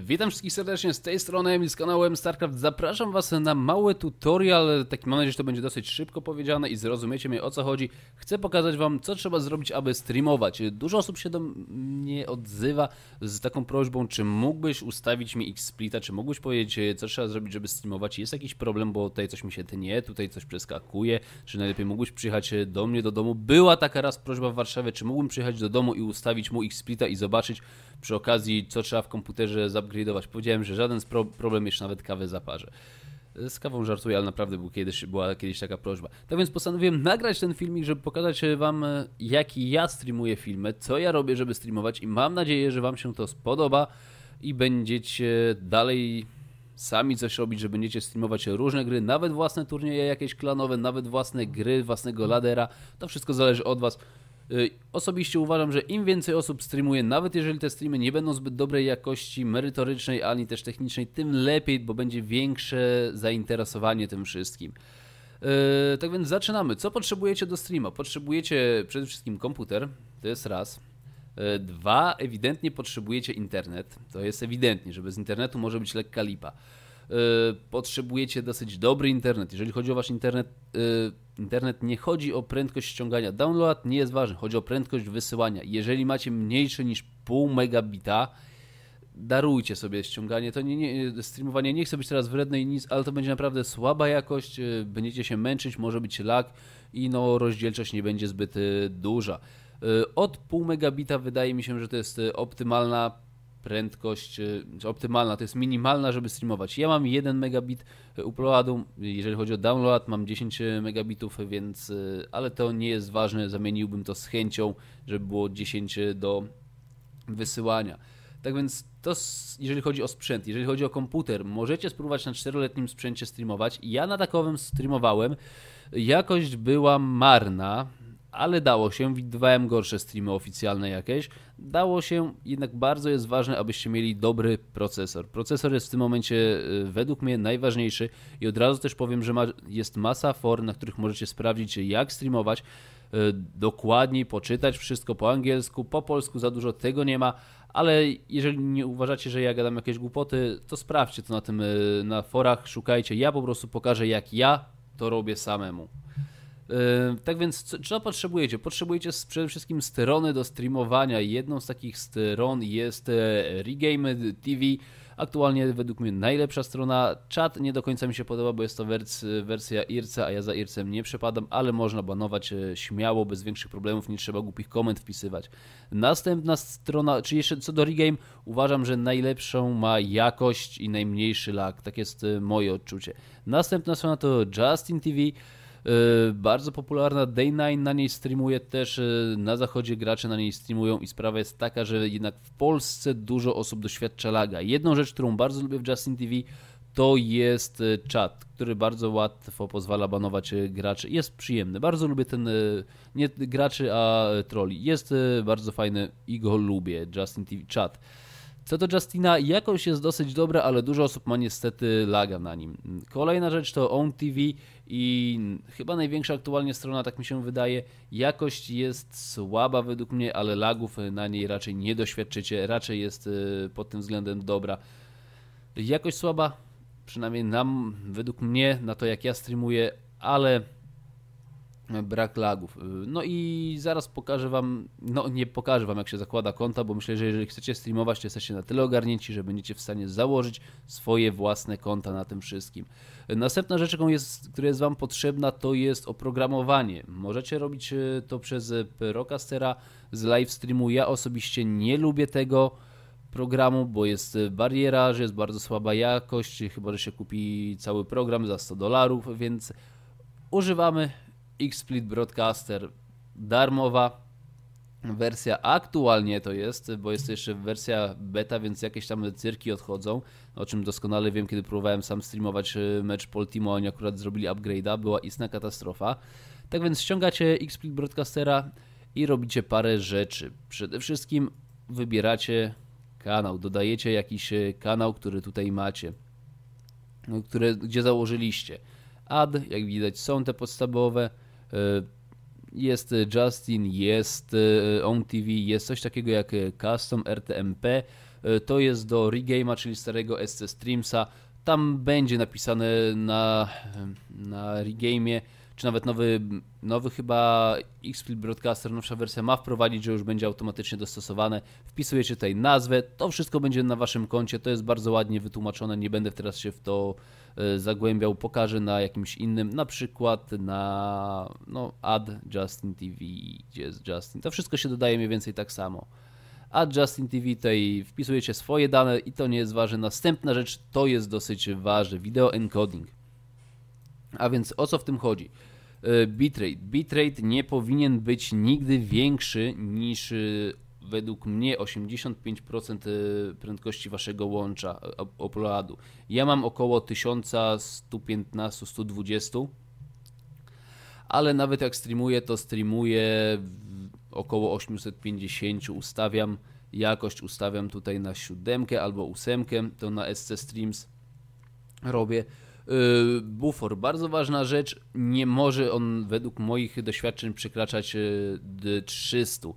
Witam wszystkich serdecznie z tej strony i z kanałem StarCraft. Zapraszam Was na mały tutorial, taki mam nadzieję, że to będzie dosyć szybko powiedziane i zrozumiecie mnie o co chodzi. Chcę pokazać Wam, co trzeba zrobić, aby streamować. Dużo osób się do mnie odzywa z taką prośbą, czy mógłbyś ustawić mi ich splita czy mógłbyś powiedzieć, e, co trzeba zrobić, żeby streamować. Jest jakiś problem, bo tutaj coś mi się tnie, tutaj coś przeskakuje, czy najlepiej mógłbyś przyjechać e, do mnie, do domu. Była taka raz prośba w Warszawie, czy mógłbym przyjechać do domu i ustawić mu ich splita i zobaczyć przy okazji, co trzeba w komputerze zabrać zupgrade'ować. Powiedziałem, że żaden pro problem jeszcze nawet kawę zaparzę. Z kawą żartuję, ale naprawdę był kiedyś, była kiedyś taka prośba. Tak więc postanowiłem nagrać ten filmik, żeby pokazać e, Wam, e, jaki ja streamuję filmy, co ja robię, żeby streamować i mam nadzieję, że Wam się to spodoba i będziecie dalej sami coś robić, że będziecie streamować różne gry, nawet własne turnieje jakieś klanowe, nawet własne gry, własnego ladera. To wszystko zależy od Was. Y, osobiście uważam, że im więcej osób streamuje, nawet jeżeli te streamy nie będą zbyt dobrej jakości merytorycznej ani też technicznej, tym lepiej, bo będzie większe zainteresowanie tym wszystkim. Yy, tak więc zaczynamy. Co potrzebujecie do streama? Potrzebujecie przede wszystkim komputer, to jest raz. Yy, dwa, ewidentnie potrzebujecie internet, to jest ewidentnie, że bez internetu może być lekka lipa. Y, potrzebujecie dosyć dobry internet. Jeżeli chodzi o wasz internet, y, internet nie chodzi o prędkość ściągania. Download nie jest ważny, chodzi o prędkość wysyłania. Jeżeli macie mniejsze niż pół megabita, darujcie sobie ściąganie. To nie, nie, streamowanie nie chce być teraz wredne i nic, ale to będzie naprawdę słaba jakość, y, będziecie się męczyć, może być lag i no, rozdzielczość nie będzie zbyt duża. Od pół megabita wydaje mi się, że to jest optymalna prędkość y, optymalna, to jest minimalna, żeby streamować. Ja mam 1 megabit y, uploadu, jeżeli chodzi o download mam 10 y, megabitów, więc ale to nie jest ważne, zamieniłbym to z chęcią, żeby było 10 do wysyłania. Tak więc to, jeżeli chodzi o sprzęt, jeżeli chodzi o komputer, możecie spróbować na 4-letnim sprzęcie streamować. Ja na takowym streamowałem. Jakość była marna, ale dało się, widywałem gorsze streamy oficjalne jakieś, dało się, jednak bardzo jest ważne, abyście mieli dobry procesor. Procesor jest w tym momencie y, według mnie najważniejszy i od razu też powiem, że ma, jest masa for, na których możecie sprawdzić jak streamować, y, dokładniej poczytać wszystko po angielsku, po polsku za dużo tego nie ma, ale jeżeli nie uważacie, że ja gadam jakieś głupoty, to sprawdźcie to na tym y, na forach, szukajcie. Ja po prostu pokażę jak ja to robię samemu. Yy, tak więc, czego potrzebujecie? Potrzebujecie przede wszystkim strony do streamowania. Jedną z takich stron jest e, Regame TV. Aktualnie według mnie najlepsza strona. Czat nie do końca mi się podoba, bo jest to wersja IRCA, a ja za IRCem nie przepadam, ale można banować e, śmiało, bez większych problemów, nie trzeba głupich komend wpisywać. Następna strona, czy jeszcze co do Regame, uważam, że najlepszą ma jakość i najmniejszy lag. Tak jest e, moje odczucie. Następna strona to Justin TV. Y, bardzo popularna Day9, na niej streamuje też, y, na zachodzie gracze na niej streamują i sprawa jest taka, że jednak w Polsce dużo osób doświadcza laga. Jedną rzecz, którą bardzo lubię w Justin TV, to jest y, czat, który bardzo łatwo pozwala banować graczy. Jest przyjemny. Bardzo lubię ten, nie graczy, a troli. Jest bardzo fajny i go lubię. Justin TV czat. Co do Justina, jakoś jest dosyć dobre, ale dużo osób ma niestety laga na nim. Kolejna rzecz to OwnTV i chyba największa aktualnie strona, tak mi się wydaje, jakość jest słaba według mnie, ale lagów na niej raczej nie doświadczycie, raczej jest y, pod tym względem dobra. Jakość słaba, przynajmniej nam, według mnie, na to jak ja streamuję, ale brak lagów. Y, no i zaraz pokażę Wam, no nie pokażę Wam jak się zakłada konta, bo myślę, że jeżeli chcecie streamować, to jesteście na tyle ogarnięci, że będziecie w stanie założyć swoje własne konta na tym wszystkim. Y, następna rzecz, jaką jest, która jest Wam potrzebna, to jest oprogramowanie. Możecie robić y, to przez Procastera z live streamu. Ja osobiście nie lubię tego programu, bo jest bariera, że jest bardzo słaba jakość, chyba że się kupi cały program za 100 dolarów, więc używamy XSplit Broadcaster darmowa. Wersja aktualnie to jest, bo jest jeszcze wersja beta, więc jakieś tam cyrki odchodzą, o czym doskonale wiem, kiedy próbowałem sam streamować e, mecz Poltimo, oni akurat zrobili upgrade'a, była istna katastrofa. Tak więc ściągacie XSplit Broadcastera i robicie parę rzeczy. Przede wszystkim wybieracie kanał, dodajecie jakiś e, kanał, który tutaj macie, który, gdzie założyliście. Ad, jak widać, są te podstawowe. Y, jest Justin, jest y, On TV, jest coś takiego jak Custom RTMP. Y, to jest do regame'a, czyli starego SC Streamsa. Tam będzie napisane na, na regame'ie, czy nawet nowy, nowy chyba Xfil Broadcaster, nowsza wersja ma wprowadzić, że już będzie automatycznie dostosowane. Wpisujecie tutaj nazwę, to wszystko będzie na waszym koncie, to jest bardzo ładnie wytłumaczone, nie będę teraz się w to Y, zagłębiał, pokaże na jakimś innym, na przykład na no, ad Justin TV, gdzie jest Justin. To wszystko się dodaje mniej więcej tak samo. Ad Justin TV tej wpisujecie swoje dane i to nie jest ważne. Następna rzecz to jest dosyć ważne, video encoding. A więc o co w tym chodzi? Y, bitrate. Bitrate nie powinien być nigdy większy niż y, według mnie 85% y, prędkości waszego łącza y, oploadu. Ja mam około 1115-120, ale nawet jak streamuję, to streamuję około 850, ustawiam jakość, ustawiam tutaj na siódemkę albo ósemkę, to na SC Streams robię. Y, bufor, bardzo ważna rzecz, nie może on według moich doświadczeń przekraczać 300.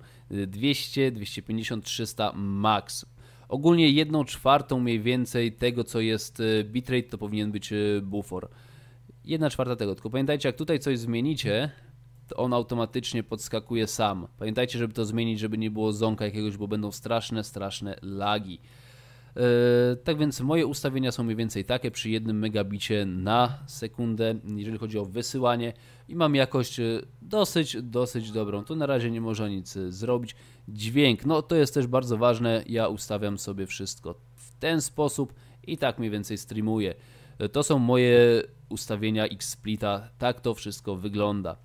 200, 250, 300 max. Ogólnie jedną czwartą mniej więcej tego, co jest y, bitrate, to powinien być y, bufor. Jedna czwarta tego, tylko pamiętajcie, jak tutaj coś zmienicie, to on automatycznie podskakuje sam. Pamiętajcie, żeby to zmienić, żeby nie było zonka jakiegoś, bo będą straszne, straszne lagi. E, tak więc moje ustawienia są mniej więcej takie przy 1 megabicie na sekundę, jeżeli chodzi o wysyłanie i mam jakość e, dosyć, dosyć dobrą. Tu na razie nie można nic e, zrobić. Dźwięk, no to jest też bardzo ważne. Ja ustawiam sobie wszystko w ten sposób i tak mniej więcej streamuję. To są moje ustawienia X-Splita, tak to wszystko wygląda.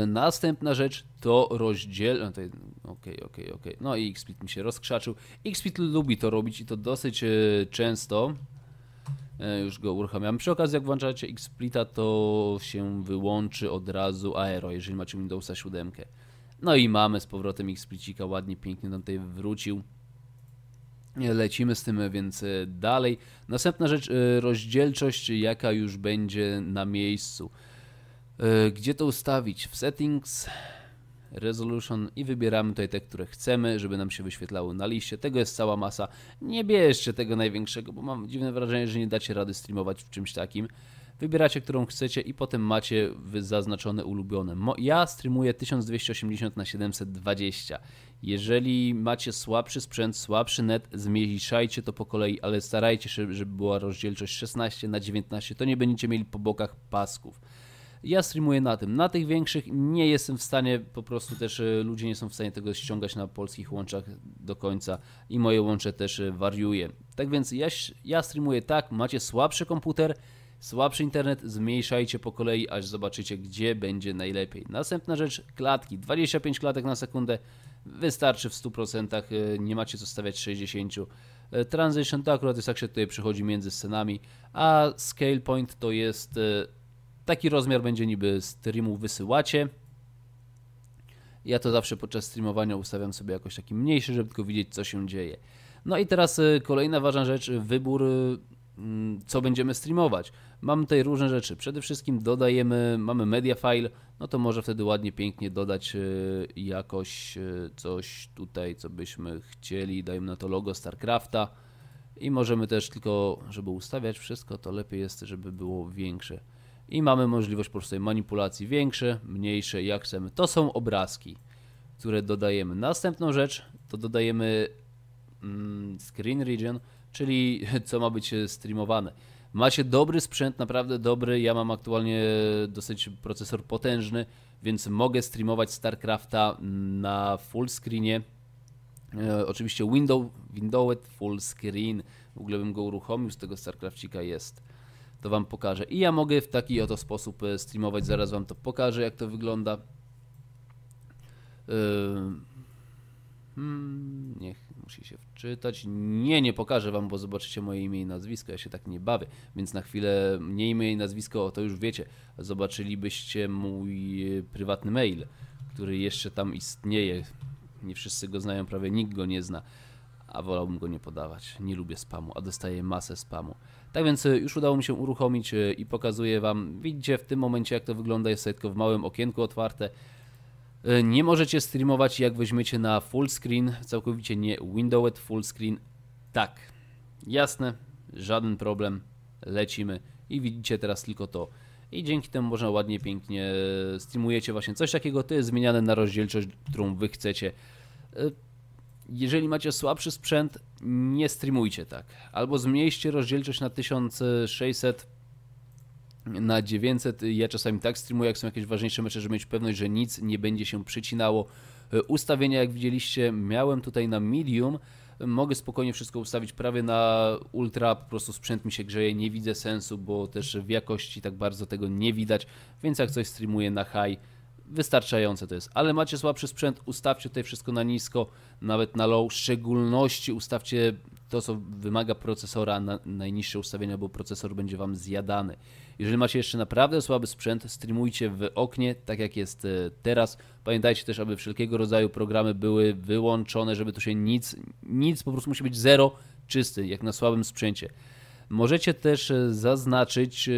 E, następna rzecz to rozdziel... No okej, okej, okay, okej. No i XSplit mi się rozkrzaczył. XSplit lubi to robić i to dosyć e, często. E, już go uruchamiam. Przy okazji, jak włączacie XSplita, to się wyłączy od razu Aero, jeżeli macie Windowsa 7. No i mamy z powrotem XSplicika, ładnie, pięknie nam tutaj wrócił. Lecimy z tym więc dalej. Następna rzecz, rozdzielczość, jaka już będzie na miejscu. E, gdzie to ustawić? W settings, resolution i wybieramy tutaj te, które chcemy, żeby nam się wyświetlało na liście. Tego jest cała masa. Nie bierzcie tego największego, bo mam dziwne wrażenie, że nie dacie rady streamować w czymś takim. Wybieracie, którą chcecie i potem macie zaznaczone ulubione. Ja streamuję 1280 na 720. Jeżeli macie słabszy sprzęt, słabszy net, zmniejszajcie to po kolei, ale starajcie się, żeby była rozdzielczość 16 na 19. To nie będziecie mieli po bokach pasków. Ja streamuję na tym. Na tych większych nie jestem w stanie, po prostu też e, ludzie nie są w stanie tego ściągać na polskich łączach do końca i moje łącze też e, wariuje. Tak więc ja, ja streamuję tak, macie słabszy komputer, słabszy internet, zmniejszajcie po kolei, aż zobaczycie, gdzie będzie najlepiej. Następna rzecz, klatki. 25 klatek na sekundę wystarczy w 100%, e, nie macie co stawiać 60. Transition to akurat jest tak się tutaj przychodzi między scenami, a scale point to jest Taki rozmiar będzie niby streamu wysyłacie. Ja to zawsze podczas streamowania ustawiam sobie jakoś taki mniejszy, żeby tylko widzieć, co się dzieje. No i teraz y, kolejna ważna rzecz, y, wybór, y, mm, co będziemy streamować. Mamy tutaj różne rzeczy. Przede wszystkim dodajemy, mamy media file, no to może wtedy ładnie, pięknie dodać jakoś coś tutaj, co byśmy chcieli. Dajemy na to logo StarCrafta i możemy też tylko, żeby ustawiać wszystko, to lepiej jest, żeby było większe i mamy możliwość po prostu manipulacji większe, mniejsze, jak chcemy. To są obrazki, które dodajemy. Następną rzecz to dodajemy mm, screen region, czyli co ma być e, streamowane. Macie dobry sprzęt, naprawdę dobry. Ja mam aktualnie e, dosyć procesor potężny, więc mogę streamować StarCrafta na full screenie. E, oczywiście window, windowed full screen. W ogóle bym go uruchomił, z tego StarCraftika jest to Wam pokażę. I ja mogę w taki oto sposób e, streamować, zaraz Wam to pokażę, jak to wygląda. E, hmm, niech musi się wczytać. Nie, nie pokażę Wam, bo zobaczycie moje imię i nazwisko. Ja się tak nie bawię, więc na chwilę nie imię i nazwisko, to już wiecie. Zobaczylibyście mój e, prywatny mail, który jeszcze tam istnieje. Nie wszyscy go znają, prawie nikt go nie zna a wolałbym go nie podawać. Nie lubię spamu, a dostaję masę spamu. Tak więc e, już udało mi się uruchomić e, i pokazuję Wam, widzicie w tym momencie jak to wygląda, jest tylko w małym okienku otwarte. E, nie możecie streamować jak weźmiecie na full screen, całkowicie nie windowed full screen. Tak, jasne, żaden problem, lecimy i widzicie teraz tylko to. I dzięki temu można ładnie, pięknie streamujecie właśnie coś takiego, to jest zmieniane na rozdzielczość, którą Wy chcecie. Jeżeli macie słabszy sprzęt, nie streamujcie tak. Albo zmniejszcie rozdzielczość na 1600 na 900. Ja czasami tak streamuję, jak są jakieś ważniejsze mecze, żeby mieć pewność, że nic nie będzie się przycinało. Ustawienia, jak widzieliście, miałem tutaj na medium. Mogę spokojnie wszystko ustawić prawie na ultra, po prostu sprzęt mi się grzeje, nie widzę sensu, bo też w jakości tak bardzo tego nie widać, więc jak coś streamuję na high, wystarczające to jest. Ale macie słabszy sprzęt, ustawcie tutaj wszystko na nisko, nawet na low, w szczególności ustawcie to, co wymaga procesora na najniższe ustawienia, bo procesor będzie Wam zjadany. Jeżeli macie jeszcze naprawdę słaby sprzęt, streamujcie w oknie, tak jak jest e, teraz. Pamiętajcie też, aby wszelkiego rodzaju programy były wyłączone, żeby tu się nic, nic po prostu musi być zero czysty, jak na słabym sprzęcie. Możecie też e, zaznaczyć e,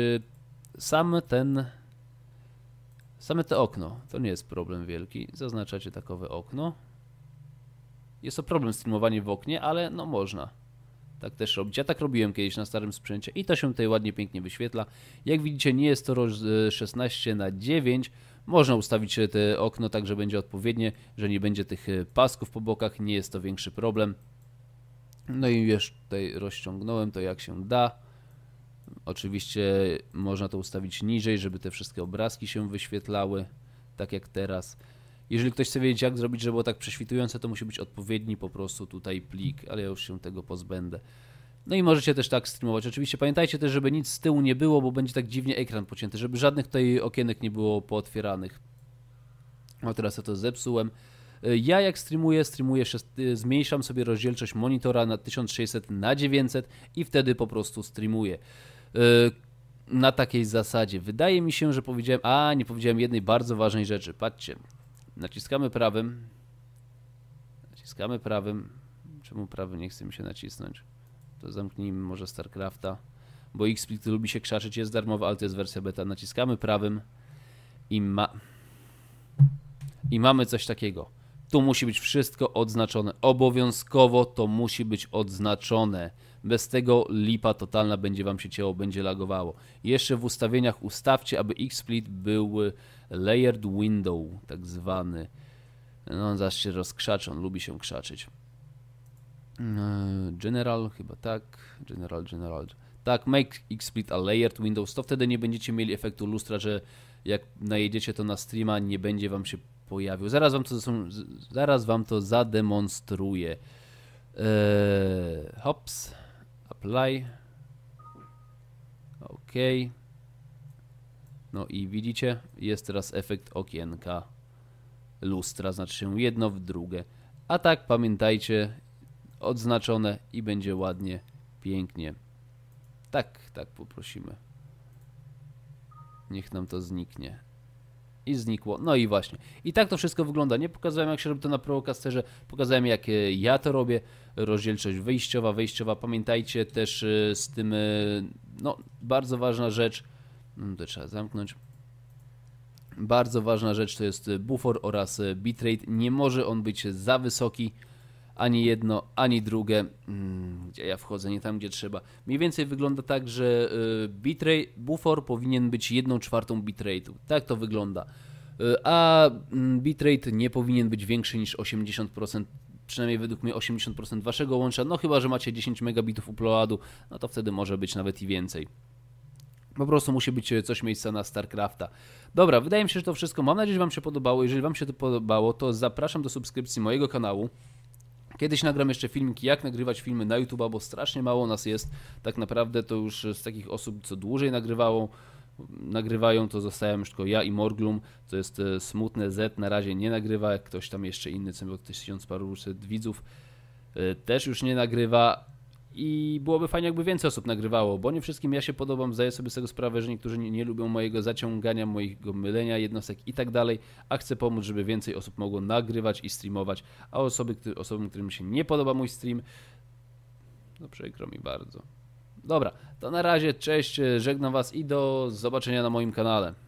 sam ten Same te okno, to nie jest problem wielki. Zaznaczacie takowe okno. Jest to problem streamowanie w oknie, ale no można. Tak też robić. Ja tak robiłem kiedyś na starym sprzęcie i to się tutaj ładnie, pięknie wyświetla. Jak widzicie, nie jest to 16 e, na 9 Można ustawić te okno tak, że będzie odpowiednie, że nie będzie tych e, pasków po bokach. Nie jest to większy problem. No i już tutaj rozciągnąłem to jak się da. Oczywiście można to ustawić niżej, żeby te wszystkie obrazki się wyświetlały, tak jak teraz. Jeżeli ktoś chce wiedzieć, jak zrobić, żeby było tak prześwitujące, to musi być odpowiedni po prostu tutaj plik, ale ja już się tego pozbędę. No i możecie też tak streamować. Oczywiście pamiętajcie też, żeby nic z tyłu nie było, bo będzie tak dziwnie ekran pocięty, żeby żadnych tutaj okienek nie było pootwieranych. No teraz ja to zepsułem. Ja jak streamuję, streamuję, zmniejszam sobie rozdzielczość monitora na 1600 na 900 i wtedy po prostu streamuję. Y, na takiej zasadzie. Wydaje mi się, że powiedziałem, a nie powiedziałem jednej bardzo ważnej rzeczy. Patrzcie, naciskamy prawym, naciskamy prawym. Czemu prawym nie chce mi się nacisnąć? To zamknijmy może StarCrafta, bo XSplit lubi się krzaczyć, jest darmowa, ale to jest wersja beta. Naciskamy prawym i ma... I mamy coś takiego. Tu musi być wszystko odznaczone. Obowiązkowo to musi być odznaczone bez tego lipa totalna będzie Wam się ciało, będzie lagowało. Jeszcze w ustawieniach ustawcie, aby XSplit był e, layered window, tak zwany. No, zaś się on lubi się krzaczyć. E, general, chyba tak. General, general. Tak, make XSplit a layered window. To wtedy nie będziecie mieli efektu lustra, że jak najedziecie to na streama, nie będzie Wam się pojawił. Zaraz wam to, zaraz wam to zademonstruję. Eee, hops apply. OK. No i widzicie, jest teraz efekt okienka lustra, znaczy się jedno w drugie. A tak pamiętajcie, odznaczone i będzie ładnie, pięknie. Tak, tak poprosimy. Niech nam to zniknie i znikło. No i właśnie. I tak to wszystko wygląda. Nie pokazałem, jak się robi to na Procasterze, pokazałem, jak e, ja to robię. Rozdzielczość wyjściowa, wejściowa. Pamiętajcie też e, z tym, e, no, bardzo ważna rzecz. Mm, to trzeba zamknąć. Bardzo ważna rzecz to jest bufor oraz bitrate. Nie może on być za wysoki ani jedno, ani drugie. Mm, gdzie ja wchodzę, nie tam gdzie trzeba. Mniej więcej wygląda tak, że y, bitrate, bufor powinien być 1 czwartą bitrate'u. Tak to wygląda. Y, a mm, bitrate nie powinien być większy niż 80%, przynajmniej według mnie 80% waszego łącza. No chyba, że macie 10 megabitów uploadu, no to wtedy może być nawet i więcej. Po prostu musi być y, coś miejsca na StarCrafta. Dobra, wydaje mi się, że to wszystko. Mam nadzieję, że Wam się podobało. Jeżeli Wam się to podobało, to zapraszam do subskrypcji mojego kanału. Kiedyś nagram jeszcze filmiki, jak nagrywać filmy na YouTube, bo strasznie mało nas jest. Tak naprawdę to już z takich osób, co dłużej nagrywało, nagrywają, to zostałem już tylko ja i Morglum, to jest e, smutne, Z na razie nie nagrywa, ktoś tam jeszcze inny, co miał tysiąc paru widzów, e, też już nie nagrywa, i byłoby fajnie, jakby więcej osób nagrywało, bo nie wszystkim ja się podobam, zdaję sobie z tego sprawę, że niektórzy nie, nie lubią mojego zaciągania, mojego mylenia jednostek i tak dalej, a chcę pomóc, żeby więcej osób mogło nagrywać i streamować, a osoby, który, osobom, którym się nie podoba mój stream, no przykro mi bardzo. Dobra, to na razie, cześć, żegnam Was i do zobaczenia na moim kanale.